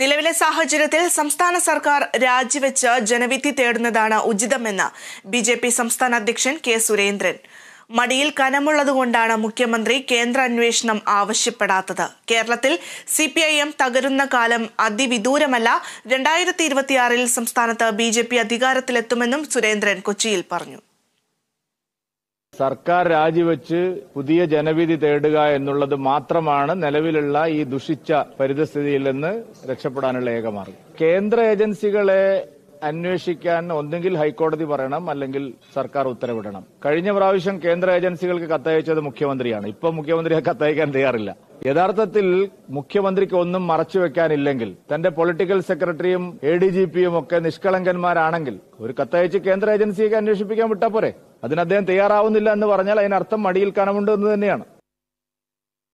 നിലവിലെ സാഹചര്യത്തിൽ സംസ്ഥാന സർക്കാർ രാജിവെച്ച് ജനവിധി തേടുന്നതാണ് ഉചിതമെന്ന് ബി ജെ പി സംസ്ഥാന അധ്യക്ഷൻ കെ സുരേന്ദ്രൻ മടിയിൽ കനമുള്ളതുകൊണ്ടാണ് മുഖ്യമന്ത്രി കേന്ദ്ര അന്വേഷണം ആവശ്യപ്പെടാത്തത് കേരളത്തിൽ സി പി ഐ എം തകരുന്ന കാലം അതിവിദൂരമല്ല രണ്ടായിരത്തി ഇരുപത്തിയാറിൽ സംസ്ഥാനത്ത് ബി ജെ പി അധികാരത്തിലെത്തുമെന്നും സുരേന്ദ്രൻ കൊച്ചിയിൽ പറഞ്ഞു സർക്കാർ രാജിവെച്ച് പുതിയ ജനവിധി തേടുക എന്നുള്ളത് മാത്രമാണ് നിലവിലുള്ള ഈ ദുഷിച്ച പരിതസ്ഥിതിയിൽ നിന്ന് രക്ഷപ്പെടാനുള്ള ഏകമാർഗം കേന്ദ്ര ഏജൻസികളെ അന്വേഷിക്കാൻ ഒന്നെങ്കിൽ ഹൈക്കോടതി പറയണം അല്ലെങ്കിൽ സർക്കാർ ഉത്തരവിടണം കഴിഞ്ഞ പ്രാവശ്യം കേന്ദ്ര ഏജൻസികൾക്ക് കത്തയച്ചത് മുഖ്യമന്ത്രിയാണ് ഇപ്പൊ മുഖ്യമന്ത്രിയെ കത്തയക്കാൻ തയ്യാറില്ല യഥാർത്ഥത്തിൽ മുഖ്യമന്ത്രിക്ക് ഒന്നും മറച്ചു വെക്കാനില്ലെങ്കിൽ തന്റെ പൊളിറ്റിക്കൽ സെക്രട്ടറിയും എ ഡി ജി പിയും ഒക്കെ നിഷ്കളങ്കന്മാരാണെങ്കിൽ ഒരു കത്തയച്ച് കേന്ദ്ര ഏജൻസിയൊക്കെ അന്വേഷിപ്പിക്കാൻ വിട്ടാ പോരെ അതിന് അദ്ദേഹം തയ്യാറാവുന്നില്ല എന്ന് പറഞ്ഞാൽ അതിനർത്ഥം മടിയിൽ കനമുണ്ട് എന്ന് തന്നെയാണ്